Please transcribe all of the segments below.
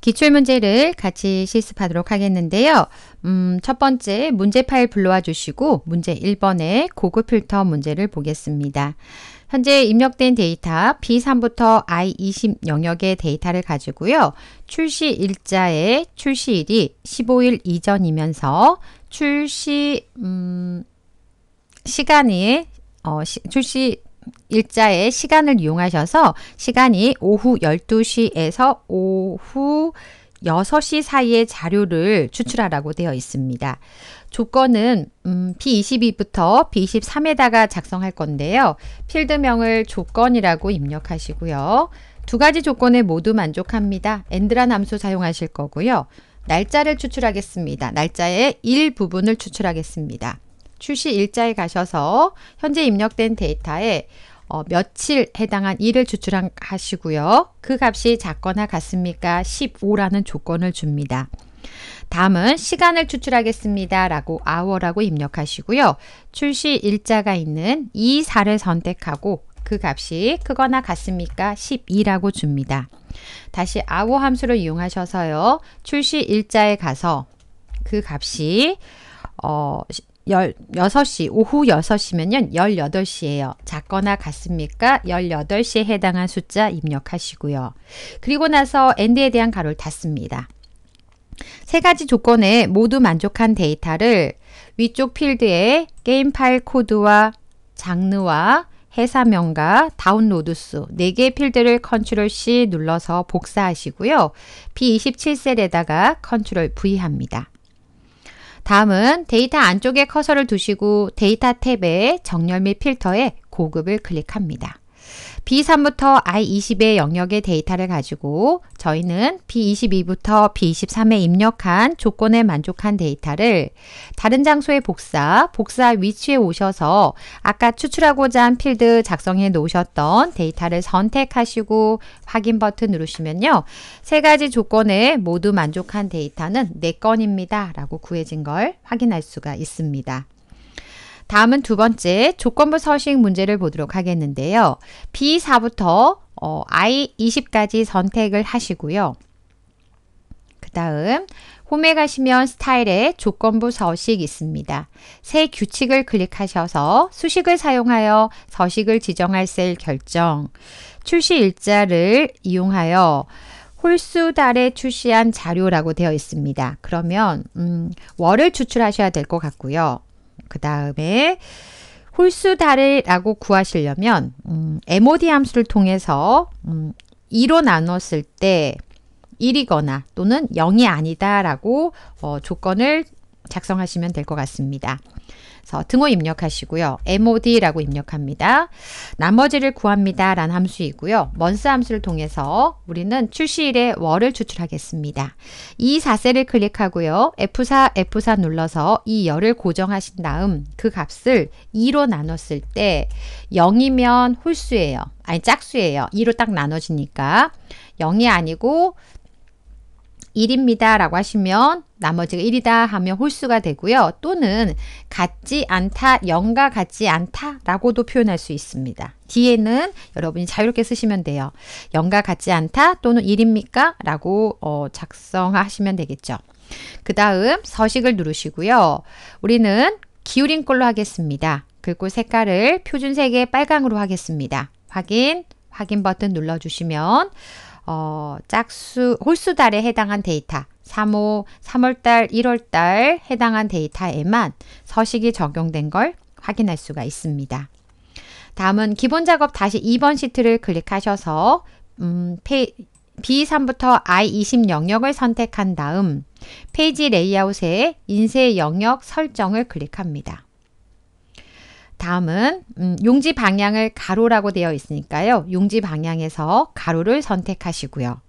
기출문제를 같이 실습하도록 하겠는데요. 음, 첫 번째 문제 파일 불러와 주시고 문제 1번의 고급 필터 문제를 보겠습니다. 현재 입력된 데이터 B3부터 I20 영역의 데이터를 가지고요. 출시 일자의 출시일이 15일 이전이면서 출시 음, 시간이 어, 시, 출시 일자의 시간을 이용하셔서 시간이 오후 12시에서 오후 6시 사이의 자료를 추출하라고 되어 있습니다. 조건은 음, B22부터 B23에다가 작성할 건데요. 필드명을 조건이라고 입력하시고요. 두 가지 조건에 모두 만족합니다. 엔드라 함수 사용하실 거고요. 날짜를 추출하겠습니다. 날짜의 일부분을 추출하겠습니다. 출시 일자에 가셔서 현재 입력된 데이터에 어, 며칠 해당한 일을 추출하시고요. 그 값이 작거나 같습니까? 15라는 조건을 줍니다. 다음은 시간을 추출하겠습니다. 라고 hour라고 입력하시고요. 출시 일자가 있는 이 4를 선택하고 그 값이 크거나 같습니까? 12라고 줍니다. 다시 hour 함수를 이용하셔서요. 출시 일자에 가서 그 값이 어, 열, 6시, 오후 6시면 18시예요. 작거나 같습니까? 18시에 해당한 숫자 입력하시고요. 그리고 나서 엔드에 대한 가로를 닫습니다. 세 가지 조건에 모두 만족한 데이터를 위쪽 필드에 게임 파일 코드와 장르와 회사명과 다운로드 수 4개 의 필드를 컨트롤 C 눌러서 복사하시고요. B27셀에다가 컨트롤 V 합니다. 다음은 데이터 안쪽에 커서를 두시고 데이터 탭에 정렬 및 필터에 고급을 클릭합니다. B3부터 I20의 영역의 데이터를 가지고 저희는 B22부터 B23에 입력한 조건에 만족한 데이터를 다른 장소의 복사, 복사 위치에 오셔서 아까 추출하고자 한 필드 작성해 놓으셨던 데이터를 선택하시고 확인 버튼 누르시면요. 세 가지 조건에 모두 만족한 데이터는 내 네 건입니다. 라고 구해진 걸 확인할 수가 있습니다. 다음은 두 번째 조건부 서식 문제를 보도록 하겠는데요. B4부터 어, I20까지 선택을 하시고요. 그 다음 홈에 가시면 스타일에 조건부 서식 있습니다. 새 규칙을 클릭하셔서 수식을 사용하여 서식을 지정할 셀 결정, 출시 일자를 이용하여 홀수 달에 출시한 자료라고 되어 있습니다. 그러면 음, 월을 추출하셔야 될 것 같고요. 그 다음에 홀수다래라고 구하시려면 음, MOD 함수를 통해서 음, 2로 나눴을 때 1이거나 또는 0이 아니다라고 어, 조건을 작성하시면 될 것 같습니다. 그래서 등호 입력하시고요. mod라고 입력합니다. 나머지를 구합니다. 라는 함수이고요. 먼스 함수를 통해서 우리는 출시일의 월을 추출하겠습니다. 이 4셀을 클릭하고요. F4, F4 눌러서 이 열을 고정하신 다음 그 값을 2로 나눴을 때 0이면 홀수예요. 아니 짝수예요. 2로 딱 나눠지니까 0이 아니고 1입니다 라고 하시면 나머지가 1이다 하면 홀수가 되고요. 또는 같지 않다, 0과 같지 않다 라고도 표현할 수 있습니다. 뒤에는 여러분이 자유롭게 쓰시면 돼요. 0과 같지 않다 또는 1입니까? 라고 어, 작성하시면 되겠죠. 그 다음 서식을 누르시고요. 우리는 기울인 꼴로 하겠습니다. 그리고 색깔을 표준색의 빨강으로 하겠습니다. 확인, 확인 버튼 눌러주시면 어, 짝수 홀수달에 해당한 데이터 3호 3월달 1월달 해당한 데이터에만 서식이 적용된 걸 확인할 수가 있습니다. 다음은 기본 작업 다시 2번 시트를 클릭하셔서 음, 페, B3부터 I20 영역을 선택한 다음 페이지 레이아웃에 인쇄 영역 설정을 클릭합니다. 다음은 음, 용지 방향을 가로라고 되어 있으니까요. 용지 방향에서 가로를 선택하시고요.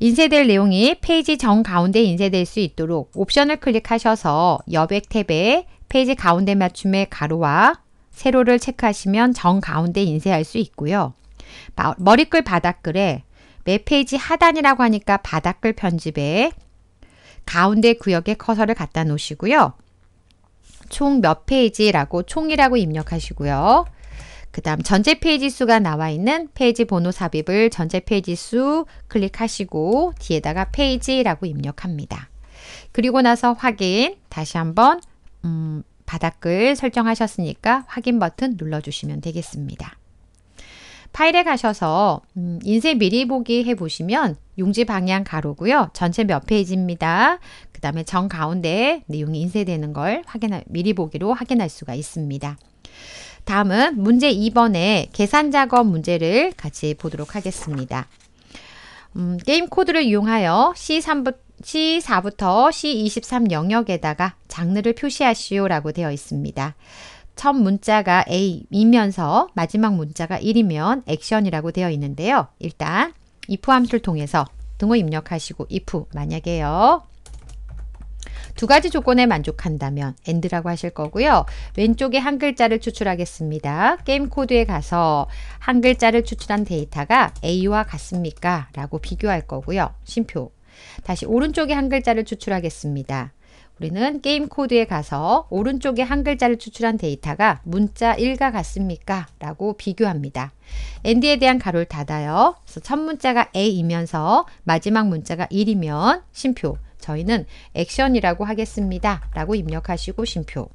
인쇄될 내용이 페이지 정 가운데 인쇄될 수 있도록 옵션을 클릭하셔서 여백 탭에 페이지 가운데 맞춤의 가로와 세로를 체크하시면 정 가운데 인쇄할 수 있고요. 머리글 바닥글에 매 페이지 하단이라고 하니까 바닥글 편집에 가운데 구역에 커서를 갖다 놓으시고요. 총몇 페이지라고 총이라고 입력하시고요. 그 다음 전체 페이지 수가 나와 있는 페이지 번호 삽입을 전체 페이지 수 클릭하시고 뒤에다가 페이지라고 입력합니다. 그리고 나서 확인 다시 한번 음, 바닥글 설정하셨으니까 확인 버튼 눌러주시면 되겠습니다. 파일에 가셔서 음, 인쇄 미리 보기 해보시면 용지 방향 가로고요. 전체 몇 페이지입니다. 그 다음에 정가운데 내용이 인쇄되는 걸 확인할, 미리 보기로 확인할 수가 있습니다. 다음은 문제 2번의 계산 작업 문제를 같이 보도록 하겠습니다. 음, 게임 코드를 이용하여 c 3부터 C23 영역에다가 장르를 표시하시오 라고 되어 있습니다. 첫 문자가 A이면서 마지막 문자가 1이면 액션이라고 되어 있는데요. 일단 if 함수를 통해서 등호 입력하시고 if 만약에요. 두 가지 조건에 만족한다면 a 드라고 하실 거고요. 왼쪽에 한 글자를 추출하겠습니다. 게임 코드에 가서 한 글자를 추출한 데이터가 A와 같습니까? 라고 비교할 거고요. 심표. 다시 오른쪽에 한 글자를 추출하겠습니다. 우리는 게임 코드에 가서 오른쪽에 한 글자를 추출한 데이터가 문자 1과 같습니까? 라고 비교합니다. 앤드에 대한 가로를 닫아요. 그래서 첫 문자가 A이면서 마지막 문자가 1이면 심표. 저희는 액션이라고 하겠습니다. 라고 입력하시고 심표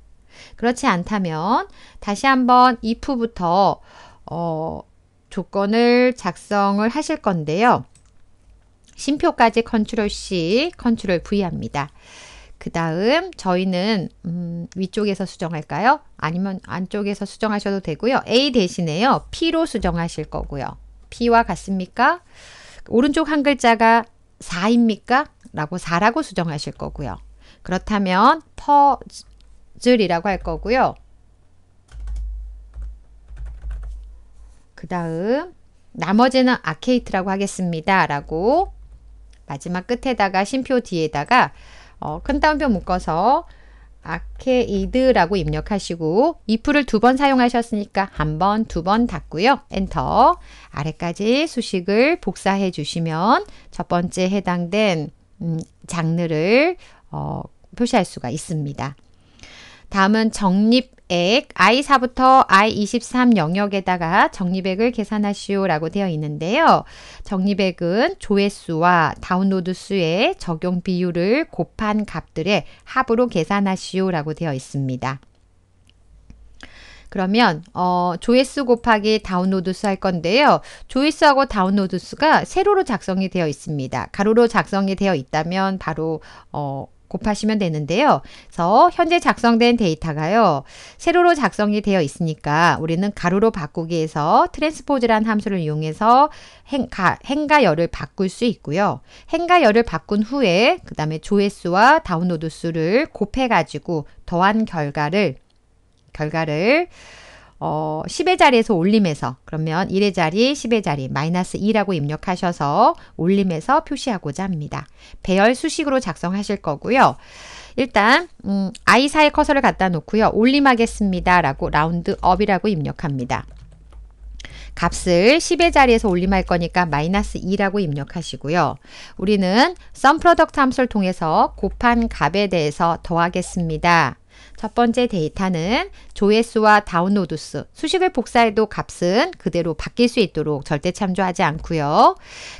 그렇지 않다면 다시 한번 if부터 어, 조건을 작성을 하실 건데요. 심표까지 컨트롤 C, 컨트롤 V 합니다. 그 다음 저희는 음, 위쪽에서 수정할까요? 아니면 안쪽에서 수정하셔도 되고요. A 대신에요. P로 수정하실 거고요. P와 같습니까? 오른쪽 한 글자가 4입니까? 라고 4라고 수정하실 거고요. 그렇다면 퍼즐이라고 할 거고요. 그 다음 나머지는 아케이트라고 하겠습니다. 라고 마지막 끝에다가 심표 뒤에다가 어, 큰 따옴표 묶어서 아케이드라고 입력하시고 if를 두 번 사용하셨으니까 한 번, 두 번 닫고요. 엔터. 아래까지 수식을 복사해 주시면 첫 번째 해당된 음, 장르를 어, 표시할 수가 있습니다. 다음은 적립액 I4부터 I23 영역에다가 적립액을 계산하시오 라고 되어 있는데요. 적립액은 조회수와 다운로드 수의 적용 비율을 곱한 값들의 합으로 계산하시오 라고 되어 있습니다. 그러면 어, 조회수 곱하기 다운로드 수 할 건데요. 조회수하고 다운로드 수가 세로로 작성이 되어 있습니다. 가로로 작성이 되어 있다면 바로 어, 곱하시면 되는데요. 그래서 현재 작성된 데이터가요. 세로로 작성이 되어 있으니까 우리는 가로로 바꾸기 해서 트랜스포즈란 함수를 이용해서 행, 가, 행과 열을 바꿀 수 있고요. 행가 열을 바꾼 후에 그 다음에 조회수와 다운로드 수를 곱해가지고 더한 결과를 결과를 어, 10의 자리에서 올림해서 그러면 1의 자리, 10의 자리 마이너스 2라고 입력하셔서 올림해서 표시하고자 합니다. 배열 수식으로 작성하실 거고요. 일단 음, i 4의 커서를 갖다 놓고요. 올림하겠습니다. 라고 라운드업이라고 입력합니다. 값을 10의 자리에서 올림할 거니까 마이너스 2라고 입력하시고요. 우리는 sum product 함수를 통해서 곱한 값에 대해서 더하겠습니다. 첫 번째 데이터는 조회수와 다운로드 수, 수식을 복사해도 값은 그대로 바뀔 수 있도록 절대 참조하지 않고요.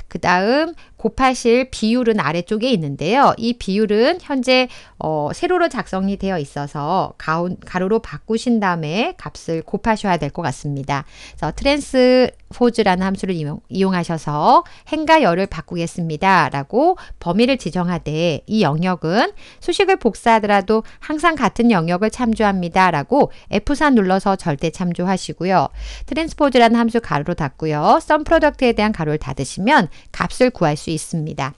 그 다음 곱하실 비율은 아래쪽에 있는데요. 이 비율은 현재 어, 세로로 작성이 되어 있어서 가운, 가로로 바꾸신 다음에 값을 곱하셔야 될 것 같습니다. 그래서 트랜스포즈라는 함수를 이용, 하셔서 행과 열을 바꾸겠습니다. 라고 범위를 지정하되 이 영역은 수식을 복사하더라도 항상 같은 영역을 참조합니다. 라고 F4 눌러서 절대 참조하시고요. 트랜스포즈라는 함수 가로로 닫고요. 썸 프로덕트에 대한 가로를 닫으시면 값을 구할 수 있습니다.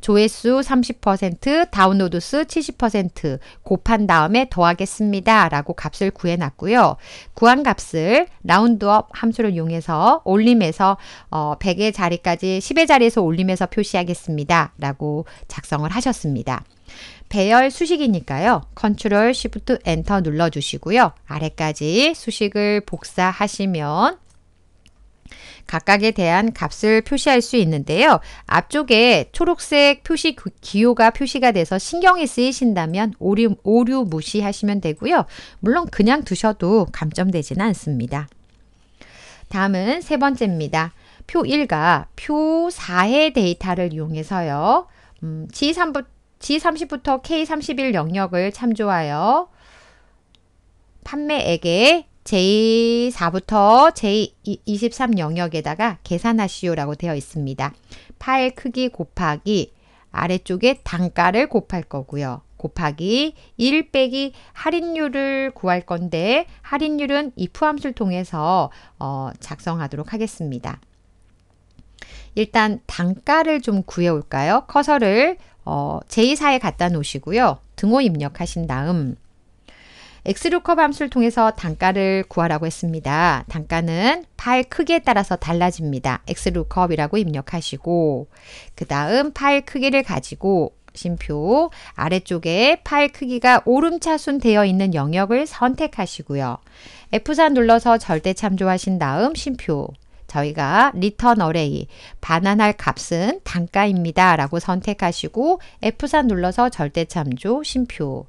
조회수 30%, 다운로드 수 70% 곱한 다음에 더하겠습니다. 라고 값을 구해놨고요. 구한 값을 라운드업 함수를 이용해서 올림에서 어, 100의 자리까지 10의 자리에서 올림에서 표시하겠습니다. 라고 작성을 하셨습니다. 배열 수식이니까요. 컨트롤 시프트 엔터 눌러주시고요. 아래까지 수식을 복사하시면 각각에 대한 값을 표시할 수 있는데요. 앞쪽에 초록색 표시 기호가 표시가 돼서 신경이 쓰이신다면 오류, 오류 무시하시면 되고요. 물론 그냥 두셔도 감점되지는 않습니다. 다음은 세 번째입니다. 표 1과 표 4의 데이터를 이용해서요. 음, g 3 0부터 K31 영역을 참조하여 판매액의 제4부터 제23 영역에다가 계산하시오라고 되어 있습니다. 파일 크기 곱하기 아래쪽에 단가를 곱할 거고요. 곱하기 1 빼기 할인율을 구할 건데 할인율은 if 함수를 통해서 어, 작성하도록 하겠습니다. 일단 단가를 좀 구해올까요? 커서를 어, 제2에 갖다 놓으시고요. 등호 입력하신 다음 엑스루컵 함수를 통해서 단가를 구하라고 했습니다. 단가는 파일 크기에 따라서 달라집니다. 엑스루컵이라고 입력하시고 그 다음 파일 크기를 가지고 심표 아래쪽에 파일 크기가 오름차순 되어 있는 영역을 선택하시고요. F4 눌러서 절대 참조하신 다음 심표 저희가 리턴 어레이 반환할 값은 단가입니다. 라고 선택하시고 F4 눌러서 절대참조 심표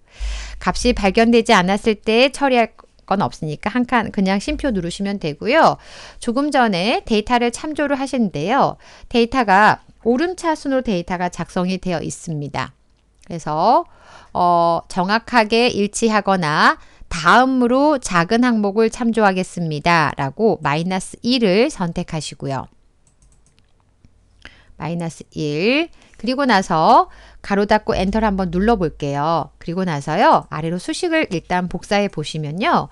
값이 발견되지 않았을 때 처리할 건 없으니까 한 칸 그냥 심표 누르시면 되고요. 조금 전에 데이터를 참조를 하시는데요. 데이터가 오름차순으로 데이터가 작성이 되어 있습니다. 그래서 어, 정확하게 일치하거나 다음으로 작은 항목을 참조하겠습니다. 라고 마이너스 1을 선택하시고요. 마이너스 1 그리고 나서 가로 닫고 엔터를 한번 눌러 볼게요. 그리고 나서요. 아래로 수식을 일단 복사해 보시면요.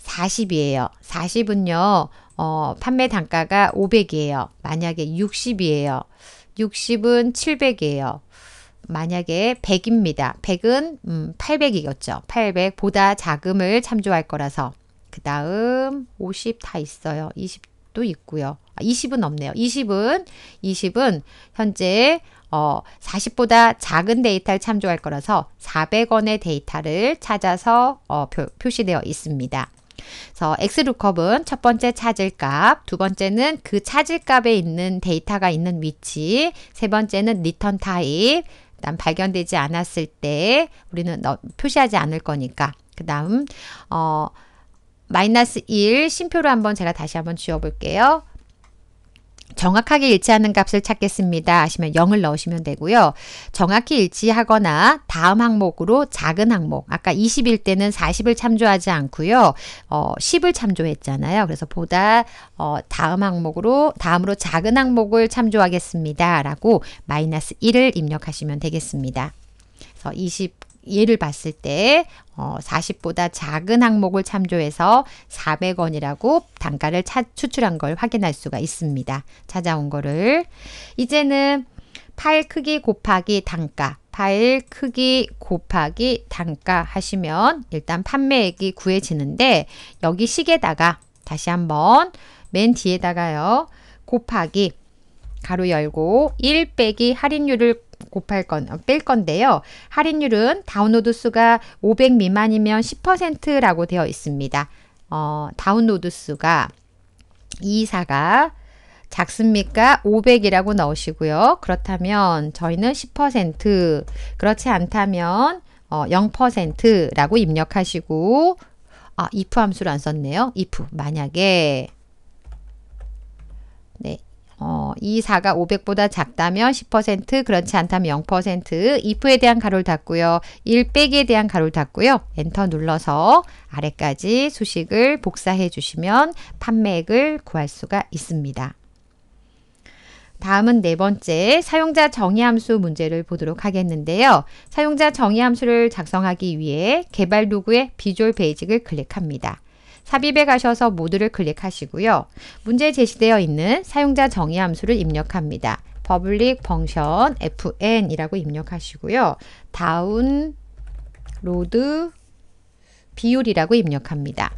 40이에요. 40은요. 어, 판매 단가가 500이에요. 만약에 60이에요. 60은 700이에요. 만약에 100입니다. 100은 음, 800이겠죠. 800보다 자금을 참조할 거라서. 그 다음 50 다 있어요. 20도 있고요. 아, 20은 없네요. 20은 20은 현재 어, 40보다 작은 데이터를 참조할 거라서 400원의 데이터를 찾아서 어, 표, 표시되어 있습니다. 그래서 엑스루컵은 첫 번째 찾을 값, 두 번째는 그 찾을 값에 있는 데이터가 있는 위치, 세 번째는 리턴 타입, 그다음 발견되지 않았을 때 우리는 표시하지 않을 거니까 그다음 어 마이너스 1 심표로 한번 제가 다시 한번 지워볼게요. 정확하게 일치하는 값을 찾겠습니다 하시면 0을 넣으시면 되고요. 정확히 일치하거나 다음 항목으로 작은 항목 아까 20일 때는 40을 참조하지 않고요. 어, 10을 참조했잖아요. 그래서 보다 어, 다음 항목으로 다음으로 작은 항목을 참조하겠습니다 라고 마이너스 1을 입력하시면 되겠습니다. 그래서 예를 봤을 때 어, 40보다 작은 항목을 참조해서 400원이라고 단가를 차, 추출한 걸 확인할 수가 있습니다. 찾아온 거를. 이제는 파일 크기 곱하기 단가 파일 크기 곱하기 단가 하시면 일단 판매액이 구해지는데 여기 식에다가 다시 한번 맨 뒤에다가요 곱하기 가로 열고 1 빼기 할인율을 곱할 건, 어, 뺄 건데요. 할인율은 다운로드 수가 500 미만이면 10%라고 되어 있습니다. 어, 다운로드 수가 24가 작습니까? 500이라고 넣으시고요. 그렇다면 저희는 10% 그렇지 않다면 어, 0%라고 입력하시고 아, if 함수를 안 썼네요. if 만약에 어, 2, 4가 500보다 작다면 10%, 그렇지 않다면 0%, if에 대한 가로를 닫고요. 1 빼기에 대한 가로를 닫고요. 엔터 눌러서 아래까지 수식을 복사해 주시면 판매액을 구할 수가 있습니다. 다음은 네 번째 사용자 정의 함수 문제를 보도록 하겠는데요. 사용자 정의 함수를 작성하기 위해 개발 도구의 비주얼 베이직을 클릭합니다. 삽입에 가셔서 모두를 클릭하시고요. 문제에 제시되어 있는 사용자 정의 함수를 입력합니다. public function fn이라고 입력하시고요. 다운로드 비율이라고 입력합니다.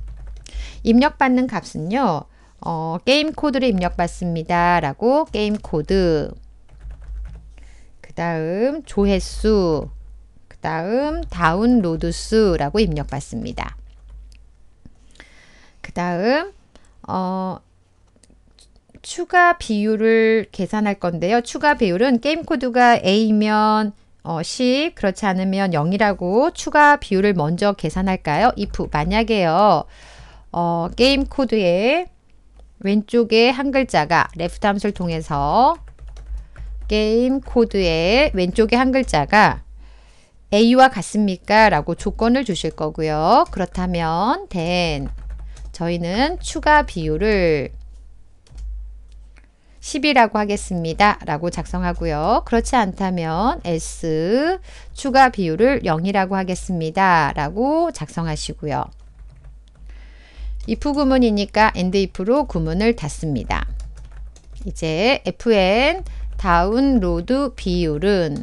입력받는 값은요. 어, 게임 코드를 입력받습니다. 라고 게임 코드 그 다음 조회수 그 다음 다운로드 수라고 입력받습니다. 그 다음 어, 추가 비율을 계산할 건데요. 추가 비율은 게임 코드가 A면 어, 10, 그렇지 않으면 0이라고 추가 비율을 먼저 계산할까요? if 만약에요. 어, 게임 코드의 왼쪽에 한 글자가 left 함수를 통해서 게임 코드의 왼쪽에 한 글자가 A와 같습니까? 라고 조건을 주실 거고요. 그렇다면 then 저희는 추가 비율을 10이라고 하겠습니다. 라고 작성하고요. 그렇지 않다면 S 추가 비율을 0이라고 하겠습니다. 라고 작성하시고요. if 구문이니까 and if로 구문을 닫습니다. 이제 fn 다운로드 비율은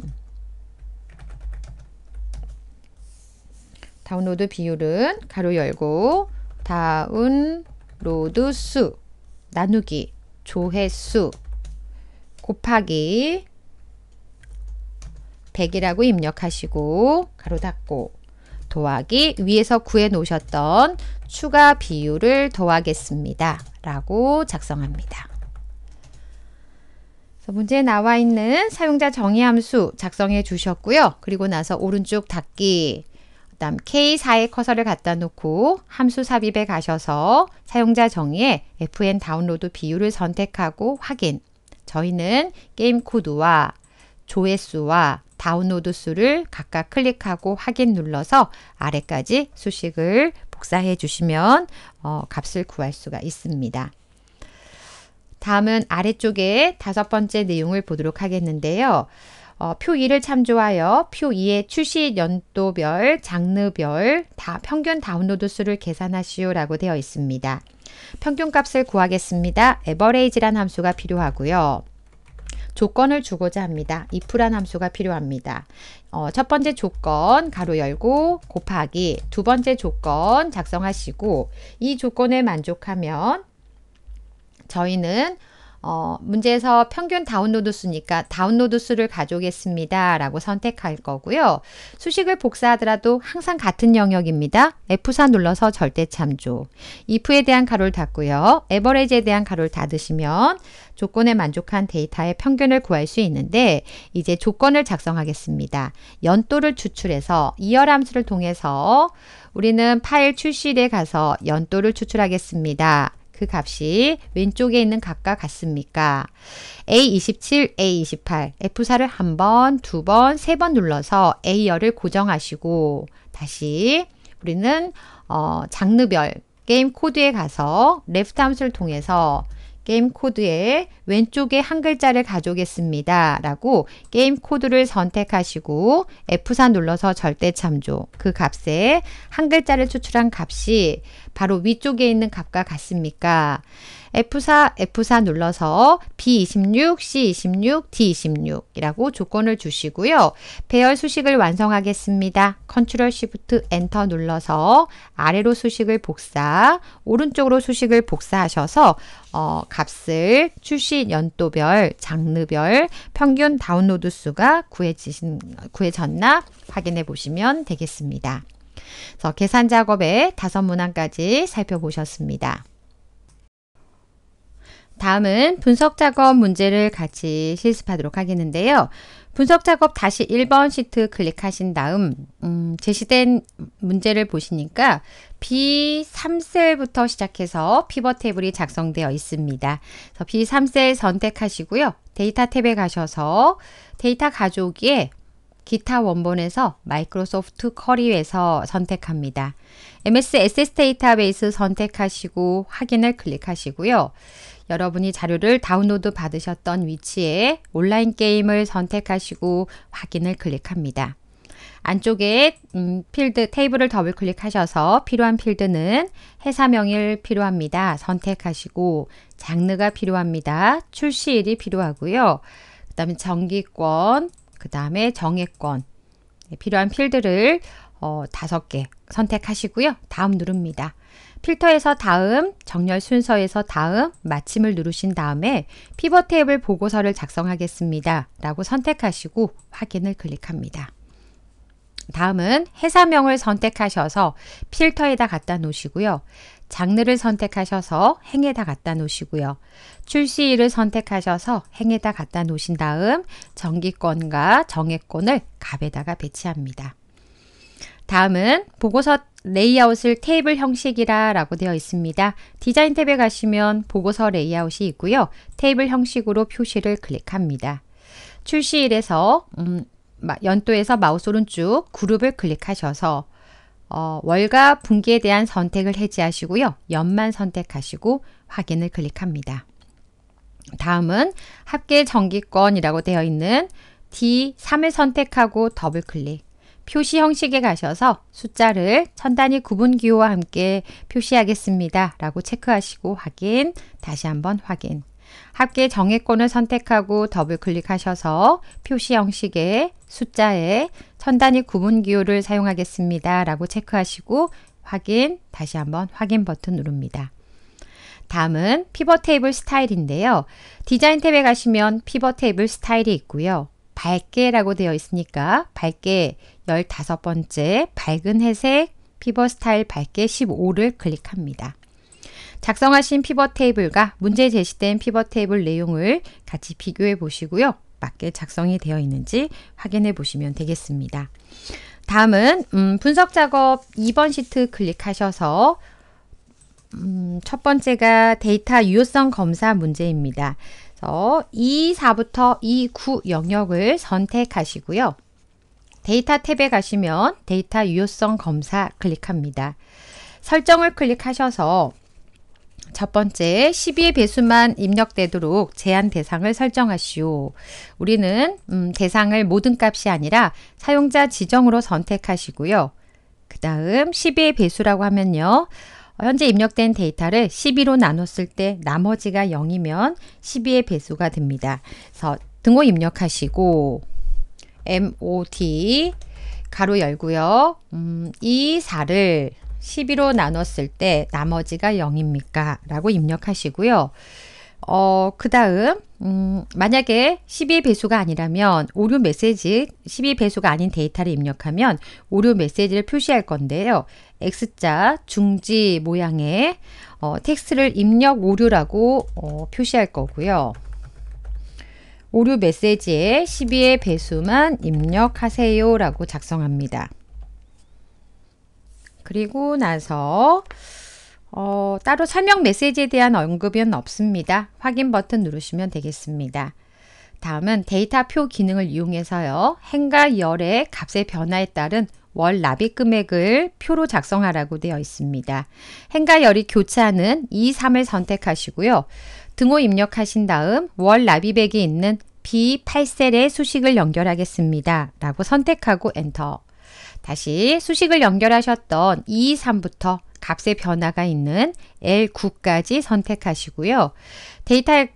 다운로드 비율은 가로 열고 다운로드 수 나누기 조회수 곱하기 100이라고 입력하시고 가로 닫고 더하기 위에서 구해 놓으셨던 추가 비율을 더하겠습니다. 라고 작성합니다. 문제에 나와 있는 사용자 정의 함수 작성해 주셨고요. 그리고 나서 오른쪽 닫기 그다음 K4의 커서를 갖다 놓고 함수 삽입에 가셔서 사용자 정의에 FN 다운로드 비율을 선택하고 확인. 저희는 게임 코드와 조회수와 다운로드 수를 각각 클릭하고 확인 눌러서 아래까지 수식을 복사해 주시면 어, 값을 구할 수가 있습니다. 다음은 아래쪽에 다섯 번째 내용을 보도록 하겠는데요. 어, 표 2를 참조하여 표 2의 출시 연도별, 장르별 다 평균 다운로드 수를 계산하시오라고 되어 있습니다. 평균값을 구하겠습니다. 에버레이지란 함수가 필요하고요. 조건을 주고자 합니다. if란 함수가 필요합니다. 어, 첫 번째 조건 가로 열고 곱하기 두 번째 조건 작성하시고 이 조건에 만족하면 저희는 어, 문제에서 평균 다운로드 수니까 다운로드 수를 가져오겠습니다. 라고 선택할 거고요. 수식을 복사하더라도 항상 같은 영역입니다. F4 눌러서 절대 참조. if에 대한 가로를 닫고요. a v e r a g e 에 대한 가로를 닫으시면 조건에 만족한 데이터의 평균을 구할 수 있는데 이제 조건을 작성하겠습니다. 연도를 추출해서 이열 함수를 통해서 우리는 파일 출시에 가서 연도를 추출하겠습니다. 그 값이 왼쪽에 있는 값과 같습니까? A27, A28, F4를 한 번, 두 번, 세 번 눌러서 A열을 고정하시고 다시 우리는 어, 장르별 게임 코드에 가서 레프트 함수를 통해서 게임 코드에 왼쪽에 한 글자를 가져오겠습니다. 라고 게임 코드를 선택하시고 F4 눌러서 절대 참조 그 값에 한 글자를 추출한 값이 바로 위쪽에 있는 값과 같습니까? F4, F4 눌러서 B26, C26, D26이라고 조건을 주시고요. 배열 수식을 완성하겠습니다. 컨트롤 시프트 엔터 눌러서 아래로 수식을 복사, 오른쪽으로 수식을 복사하셔서 어, 값을 출시 연도별, 장르별, 평균 다운로드 수가 구해지신, 구해졌나 확인해 보시면 되겠습니다. 그래서 계산 작업의 다섯 문항까지 살펴보셨습니다. 다음은 분석 작업 문제를 같이 실습하도록 하겠는데요. 분석 작업 다시 1번 시트 클릭하신 다음 음, 제시된 문제를 보시니까 B3셀부터 시작해서 피벗 테이블이 작성되어 있습니다. 그래서 B3셀 선택하시고요. 데이터 탭에 가셔서 데이터 가져오기에 기타 원본에서 마이크로소프트 커리에서 선택합니다. MS SS 데이터베이스 선택하시고 확인을 클릭하시고요. 여러분이 자료를 다운로드 받으셨던 위치에 온라인 게임을 선택하시고 확인을 클릭합니다. 안쪽에 음, 필드 테이블을 더블 클릭하셔서 필요한 필드는 회사명일 필요합니다. 선택하시고 장르가 필요합니다. 출시일이 필요하고요. 그 다음에 정기권, 그 다음에 정액권 네, 필요한 필드를 어, 5개 선택하시고요. 다음 누릅니다. 필터에서 다음, 정렬 순서에서 다음, 마침을 누르신 다음에 피벗 테이블 보고서를 작성하겠습니다. 라고 선택하시고 확인을 클릭합니다. 다음은 회사명을 선택하셔서 필터에다 갖다 놓으시고요. 장르를 선택하셔서 행에다 갖다 놓으시고요. 출시일을 선택하셔서 행에다 갖다 놓으신 다음 정기권과 정액권을 값에다가 배치합니다. 다음은 보고서 레이아웃을 테이블 형식이라 라고 되어 있습니다. 디자인 탭에 가시면 보고서 레이아웃이 있고요. 테이블 형식으로 표시를 클릭합니다. 출시일에서 음, 연도에서 마우스 오른쪽 그룹을 클릭하셔서 어, 월가 분기에 대한 선택을 해지하시고요 연만 선택하시고 확인을 클릭합니다. 다음은 합계 정기권이라고 되어 있는 D3을 선택하고 더블 클릭 표시 형식에 가셔서 숫자를 천단위 구분기호와 함께 표시하겠습니다. 라고 체크하시고 확인, 다시 한번 확인. 합계 정액권을 선택하고 더블 클릭하셔서 표시 형식의 숫자에 천단위 구분기호를 사용하겠습니다. 라고 체크하시고 확인, 다시 한번 확인 버튼 누릅니다. 다음은 피벗 테이블 스타일인데요. 디자인 탭에 가시면 피벗 테이블 스타일이 있고요. 밝게라고 되어 있으니까 밝게 열다섯 번째 밝은 회색 피버 스타일 밝게 15를 클릭합니다. 작성하신 피벗 테이블과 문제 제시된 피벗 테이블 내용을 같이 비교해 보시고요. 맞게 작성이 되어 있는지 확인해 보시면 되겠습니다. 다음은 음, 분석 작업 2번 시트 클릭하셔서 음, 첫 번째가 데이터 유효성 검사 문제입니다. 그래서 2, 4부터 2, 9 영역을 선택하시고요. 데이터 탭에 가시면 데이터 유효성 검사 클릭합니다. 설정을 클릭하셔서 첫 번째 12의 배수만 입력되도록 제한 대상을 설정하시오. 우리는 음, 대상을 모든 값이 아니라 사용자 지정으로 선택하시고요. 그 다음 12의 배수라고 하면요. 현재 입력된 데이터를 12로 나눴을 때 나머지가 0이면 12의 배수가 됩니다. 그래서 등호 입력하시고 MOD 가로 열고요. 음, 이 4를 12로 나눴을 때 나머지가 0입니까? 라고 입력하시고요. 어, 그 다음, 음, 만약에 12의 배수가 아니라면 오류 메시지, 12의 배수가 아닌 데이터를 입력하면 오류 메시지를 표시할 건데요. X자 중지 모양의 어, 텍스트를 입력 오류라고 어, 표시할 거고요. 오류 메시지에 12의 배수만 입력하세요 라고 작성합니다. 그리고 나서 어, 따로 설명 메시지에 대한 언급은 없습니다. 확인 버튼 누르시면 되겠습니다. 다음은 데이터표 기능을 이용해서요. 행과 열의 값의 변화에 따른 월 납입 금액을 표로 작성하라고 되어 있습니다. 행과 열이 교차하는 2, 3을 선택하시고요. 등호 입력하신 다음 월라비백이 있는 B8셀의 수식을 연결하겠습니다. 라고 선택하고 엔터. 다시 수식을 연결하셨던 2, e 3부터 값의 변화가 있는 L9까지 선택하시고요. 데이터에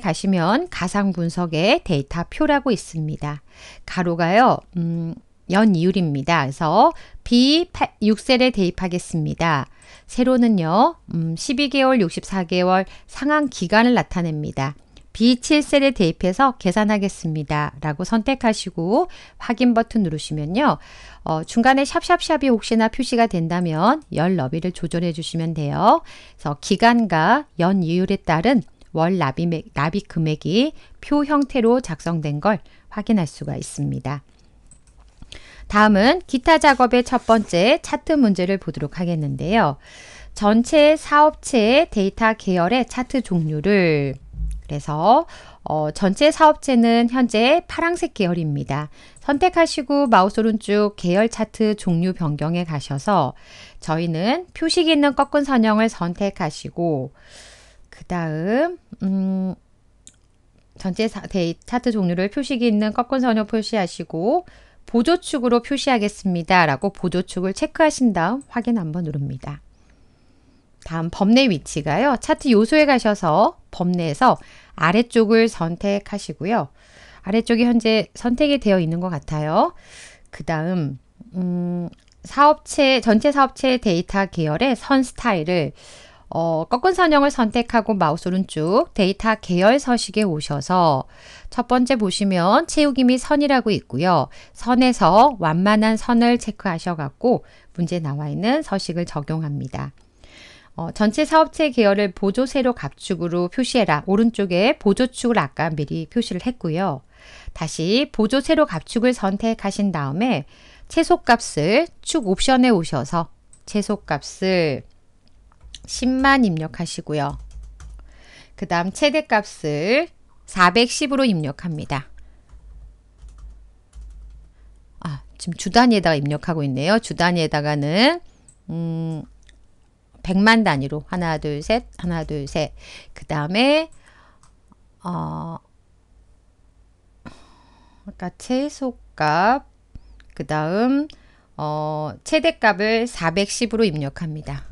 가시면 가상 분석의 데이터 표라고 있습니다. 가로가요. 음, 연 이율입니다. 그래서 B6셀에 대입하겠습니다. 세로는요, 음, 12개월, 64개월 상한 기간을 나타냅니다. B7셀에 대입해서 계산하겠습니다. 라고 선택하시고 확인 버튼 누르시면요. 어, 중간에 샵샵샵이 혹시나 표시가 된다면 열 너비를 조절해 주시면 돼요. 그래서 기간과 연 이율에 따른 월 납입, 납입 금액이 표 형태로 작성된 걸 확인할 수가 있습니다. 다음은 기타 작업의 첫 번째 차트 문제를 보도록 하겠는데요. 전체 사업체의 데이터 계열의 차트 종류를 그래서 어, 전체 사업체는 현재 파란색 계열입니다. 선택하시고 마우스 오른쪽 계열 차트 종류 변경에 가셔서 저희는 표식 있는 꺾은 선형을 선택하시고 그 다음 음, 전체 사, 데이, 차트 종류를 표식 있는 꺾은 선형 표시하시고 보조축으로 표시하겠습니다. 라고 보조축을 체크하신 다음 확인 한번 누릅니다. 다음 범례 위치가요. 차트 요소에 가셔서 범례에서 아래쪽을 선택하시고요. 아래쪽이 현재 선택이 되어 있는 것 같아요. 그 다음 음, 사업체 전체 사업체 데이터 계열의 선 스타일을 어, 꺾은 선형을 선택하고 마우스 오른쪽 데이터 계열 서식에 오셔서 첫 번째 보시면 채우기 및 선이라고 있고요. 선에서 완만한 선을 체크하셔갖고 문제 나와 있는 서식을 적용합니다. 어, 전체 사업체 계열을 보조세로 갑축으로 표시해라. 오른쪽에 보조축을 아까 미리 표시를 했고요. 다시 보조세로 갑축을 선택하신 다음에 최소값을 축 옵션에 오셔서 최소값을 10만 입력하시고요. 그 다음 최대값을 410으로 입력합니다. 아, 지금 주단위에다가 입력하고 있네요. 주단위에다가는 음, 100만 단위로 하나 둘셋 하나 둘셋그 다음에 어, 아까 최소값 그 다음 어, 최대값을 410으로 입력합니다.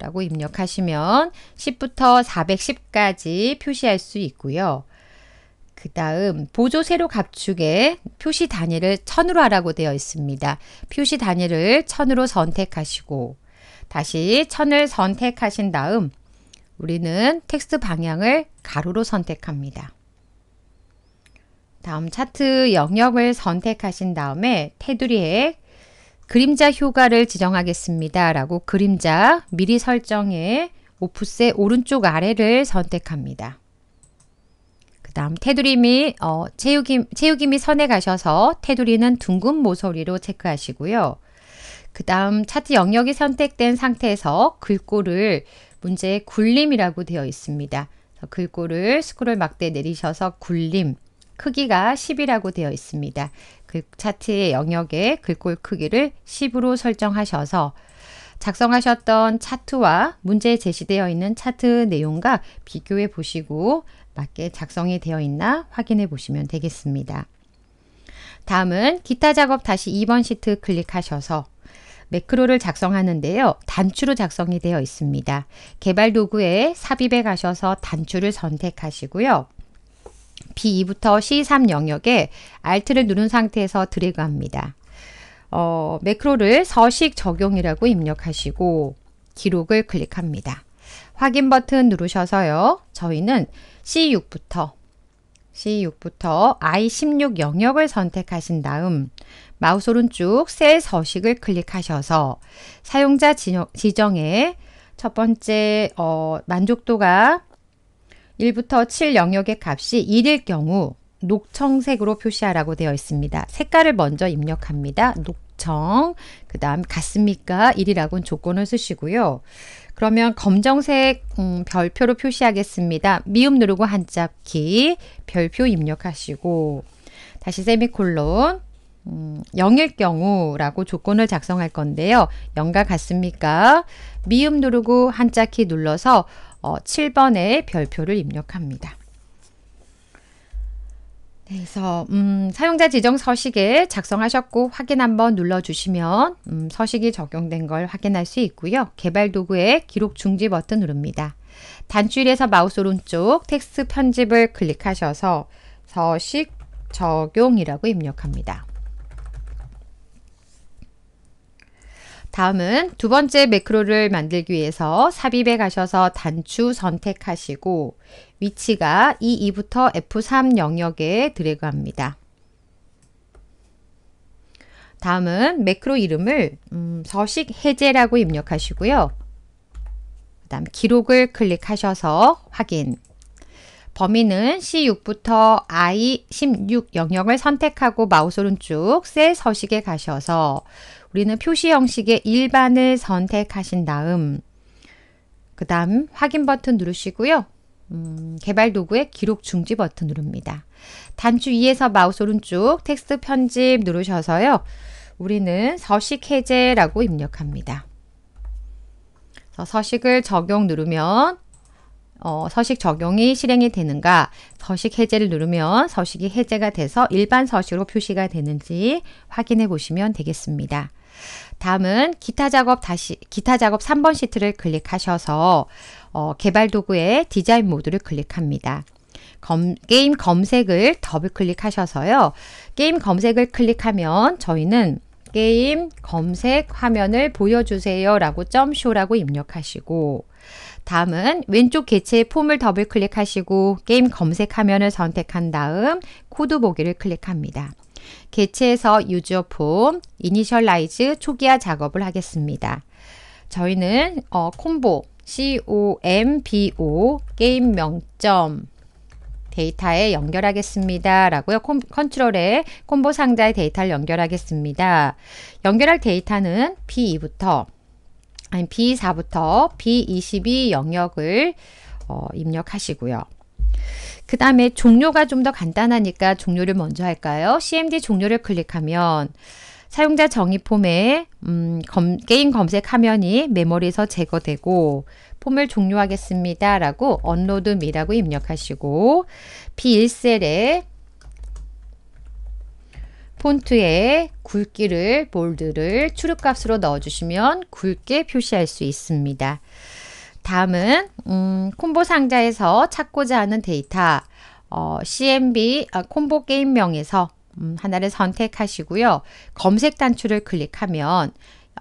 라고 입력하시면 10부터 410까지 표시할 수 있고요. 그 다음 보조 세로 갑축에 표시 단위를 1 0 0 0으로 하라고 되어 있습니다. 표시 단위를 1 0 0 0으로 선택하시고 다시 1 0 0 0을 선택하신 다음 우리는 텍스트 방향을 가로로 선택합니다. 다음 차트 영역을 선택하신 다음에 테두리에 그림자 효과를 지정하겠습니다. 라고 그림자 미리 설정해 오프셋 오른쪽 아래를 선택합니다. 그 다음 테두리 및 어, 채우기, 채우기 및 선에 가셔서 테두리는 둥근 모서리로 체크하시고요. 그 다음 차트 영역이 선택된 상태에서 글꼴을 문제 굴림이라고 되어 있습니다. 글꼴을 스크롤 막대 내리셔서 굴림 크기가 10이라고 되어 있습니다. 그 차트의 영역에 글꼴 크기를 10으로 설정하셔서 작성하셨던 차트와 문제에 제시되어 있는 차트 내용과 비교해 보시고 맞게 작성이 되어 있나 확인해 보시면 되겠습니다. 다음은 기타 작업 다시 2번 시트 클릭하셔서 매크로를 작성하는데요. 단추로 작성이 되어 있습니다. 개발 도구에 삽입에 가셔서 단추를 선택하시고요. B2부터 C3 영역에 Alt를 누른 상태에서 드래그합니다. 어, 매크로를 서식 적용이라고 입력하시고 기록을 클릭합니다. 확인 버튼 누르셔서요. 저희는 C6부터 C6부터 I16 영역을 선택하신 다음 마우스 오른쪽 셀 서식을 클릭하셔서 사용자 지정에 첫 번째 어, 만족도가 1부터 7 영역의 값이 1일 경우 녹청색으로 표시하라고 되어 있습니다. 색깔을 먼저 입력합니다. 녹청, 그 다음 같습니까? 1이라고는 조건을 쓰시고요. 그러면 검정색 음, 별표로 표시하겠습니다. 미음 누르고 한잡키, 별표 입력하시고 다시 세미콜론, 음, 0일 경우라고 조건을 작성할 건데요. 0과 같습니까? 미음 누르고 한자키 눌러서 어, 7번에 별표를 입력합니다. 네, 그래서 음, 사용자 지정 서식에 작성하셨고 확인 한번 눌러주시면 음, 서식이 적용된 걸 확인할 수 있고요. 개발 도구에 기록 중지 버튼 누릅니다. 단추일에서 마우스 오른쪽 텍스트 편집을 클릭하셔서 서식 적용이라고 입력합니다. 다음은 두 번째 매크로를 만들기 위해서 삽입에 가셔서 단추 선택하시고 위치가 E2부터 F3 영역에 드래그합니다. 다음은 매크로 이름을 음, 서식 해제라고 입력하시고요. 그 다음 기록을 클릭하셔서 확인 범위는 C6부터 I16 영역을 선택하고 마우스 오른쪽 셀 서식에 가셔서 우리는 표시 형식의 일반을 선택하신 다음 그 다음 확인 버튼 누르시고요. 음, 개발 도구의 기록 중지 버튼 누릅니다. 단추 2에서 마우스 오른쪽 텍스트 편집 누르셔서요. 우리는 서식 해제라고 입력합니다. 서식을 적용 누르면 어, 서식 적용이 실행이 되는가, 서식 해제를 누르면 서식이 해제가 돼서 일반 서식으로 표시가 되는지 확인해 보시면 되겠습니다. 다음은 기타 작업 다시 기타 작업 3번 시트를 클릭하셔서 어, 개발 도구의 디자인 모드를 클릭합니다. 검, 게임 검색을 더블 클릭하셔서요. 게임 검색을 클릭하면 저희는 게임 검색 화면을 보여주세요 라고 점쇼라고 입력하시고 다음은 왼쪽 개체 폼을 더블 클릭하시고 게임 검색 화면을 선택한 다음 코드 보기를 클릭합니다. 개체에서 유저폼, 이니셜라이즈 초기화 작업을 하겠습니다. 저희는 어, 콤보, combo, 게임 명점, 데이터에 연결하겠습니다. 라고요. 컨트롤에 콤보 상자에 데이터를 연결하겠습니다. 연결할 데이터는 B2부터 아니 B4부터 B22 영역을 어, 입력하시고요. 그 다음에 종료가 좀 더 간단하니까 종료를 먼저 할까요? CMD 종료를 클릭하면 사용자 정의 폼에 음, 검, 게임 검색 화면이 메모리에서 제거되고 폼을 종료하겠습니다 라고 언로드 미라고 입력하시고 B1셀에 폰트에 굵기를 볼드를 출력값으로 넣어주시면 굵게 표시할 수 있습니다. 다음은 음, 콤보 상자에서 찾고자 하는 데이터 어, CMB 아, 콤보 게임명에서 음, 하나를 선택하시고요. 검색 단추를 클릭하면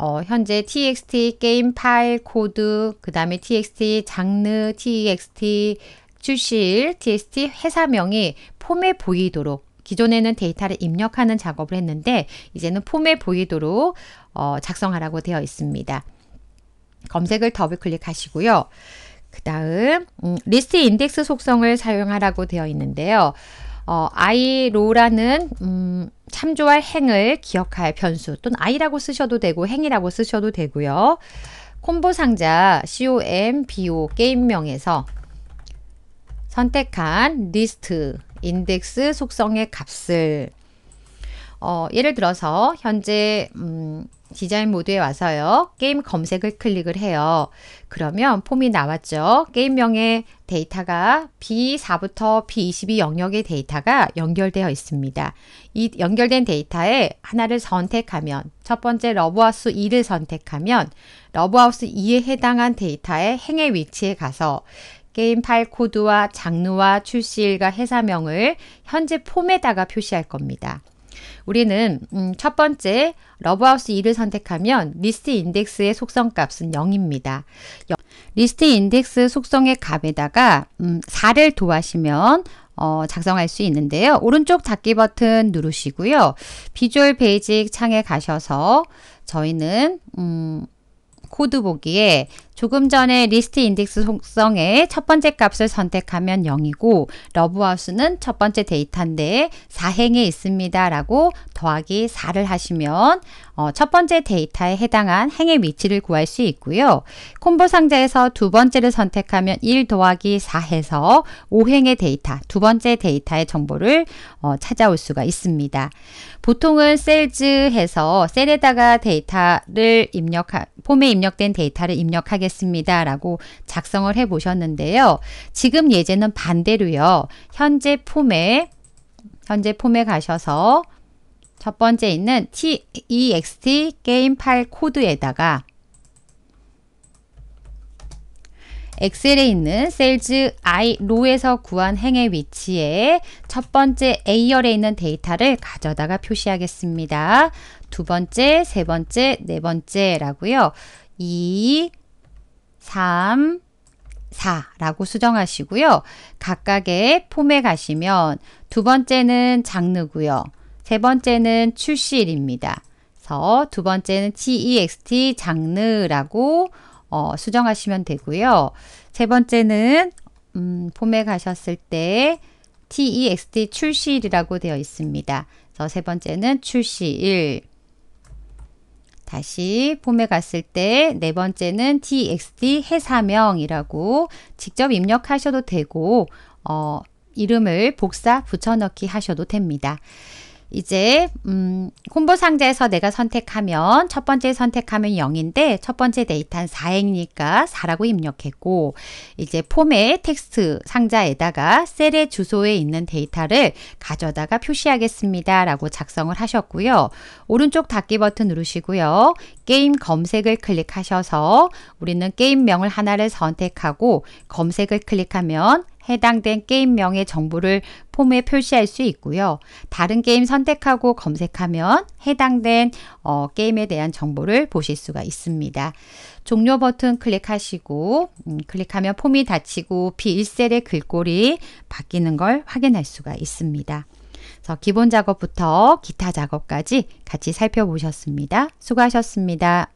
어, 현재 txt 게임 파일 코드 그 다음에 txt 장르 txt 출시일 txt 회사명이 폼에 보이도록 기존에는 데이터를 입력하는 작업을 했는데 이제는 폼에 보이도록 어, 작성하라고 되어 있습니다. 검색을 더블 클릭하시고요. 그 다음 음, 리스트 인덱스 속성을 사용하라고 되어 있는데요. 어, i로라는 음, 참조할 행을 기억할 변수 또는 i라고 쓰셔도 되고 행이라고 쓰셔도 되고요. 콤보 상자 combo 게임명에서 선택한 리스트 인덱스 속성의 값을 어, 예를 들어서 현재 음, 디자인 모드에 와서요. 게임 검색을 클릭을 해요. 그러면 폼이 나왔죠. 게임명의 데이터가 B4부터 B22 영역의 데이터가 연결되어 있습니다. 이 연결된 데이터에 하나를 선택하면 첫 번째 러브하우스 2를 선택하면 러브하우스 2에 해당한 데이터의 행의 위치에 가서 게임 파일 코드와 장르와 출시일과 회사명을 현재 폼에다가 표시할 겁니다. 우리는 음, 첫 번째 러브하우스 2를 선택하면 리스트 인덱스의 속성 값은 0입니다. 리스트 인덱스 속성의 값에다가 음, 4를 도하시면 어, 작성할 수 있는데요. 오른쪽 닫기 버튼 누르시고요. 비주얼 베이직 창에 가셔서 저희는 음, 코드 보기에 조금 전에 리스트 인덱스 속성의 첫 번째 값을 선택하면 0이고 러브하우스는 첫 번째 데이터인데 4행에 있습니다 라고 더하기 4를 하시면 어, 첫 번째 데이터에 해당한 행의 위치를 구할 수 있고요. 콤보 상자에서 두 번째를 선택하면 1 더하기 4 해서 5행의 데이터, 두 번째 데이터의 정보를 어, 찾아올 수가 있습니다. 보통은 셀즈 해서 셀에다가 데이터를 입력하, 폼에 입력된 데이터를 입력하게 드겠습니다 라고 작성을 해 보셨는데요. 지금 예제는 반대로요. 현재 폼에, 현재 폼에 가셔서 첫 번째 있는 text e 게임 파일 코드에다가 엑셀에 있는 셀즈 i 로에서 구한 행의 위치에 첫 번째 A열에 있는 데이터를 가져다가 표시하겠습니다. 두 번째, 세 번째, 네 번째라고요. 이 3, 4라고 수정하시고요. 각각의 폼에 가시면 두 번째는 장르고요. 세 번째는 출시일입니다. 그래서 두 번째는 TEXT e 장르라고 어, 수정하시면 되고요. 세 번째는 음, 폼에 가셨을 때 TEXT e 출시일이라고 되어 있습니다. 그래서 세 번째는 출시일 다시 폼에 갔을 때 네 번째는 txt 해사명이라고 직접 입력하셔도 되고 어, 이름을 복사 붙여넣기 하셔도 됩니다. 이제 음, 콤보 상자에서 내가 선택하면 첫 번째 선택하면 0인데 첫 번째 데이터는 4이니까 4라고 입력했고 이제 폼의 텍스트 상자에다가 셀의 주소에 있는 데이터를 가져다가 표시하겠습니다. 라고 작성을 하셨고요. 오른쪽 닫기 버튼 누르시고요. 게임 검색을 클릭하셔서 우리는 게임명을 하나를 선택하고 검색을 클릭하면 해당된 게임명의 정보를 폼에 표시할 수 있고요. 다른 게임 선택하고 검색하면 해당된 어, 게임에 대한 정보를 보실 수가 있습니다. 종료 버튼 클릭하시고 음, 클릭하면 폼이 닫히고 B1셀의 글꼴이 바뀌는 걸 확인할 수가 있습니다. 그래서 기본 작업부터 기타 작업까지 같이 살펴보셨습니다. 수고하셨습니다.